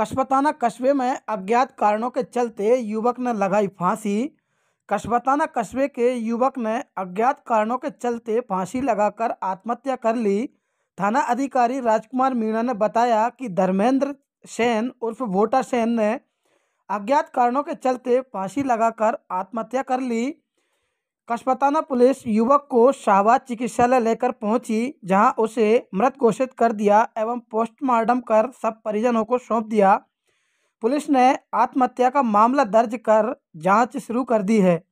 कस्बताना कस्बे में अज्ञात कारणों के चलते युवक ने लगाई फांसी कस्बताना कस्बे के युवक ने अज्ञात कारणों के चलते फांसी लगाकर आत्महत्या कर ली थाना अधिकारी राजकुमार मीणा ने बताया कि धर्मेंद्र सेन उर्फ भोटा सेन ने अज्ञात कारणों के चलते फांसी लगाकर आत्महत्या कर ली कस्बताना पुलिस युवक को शाहबाद चिकित्सालय लेकर पहुंची जहां उसे मृत घोषित कर दिया एवं पोस्टमार्टम कर सब परिजनों को सौंप दिया पुलिस ने आत्महत्या का मामला दर्ज कर जांच शुरू कर दी है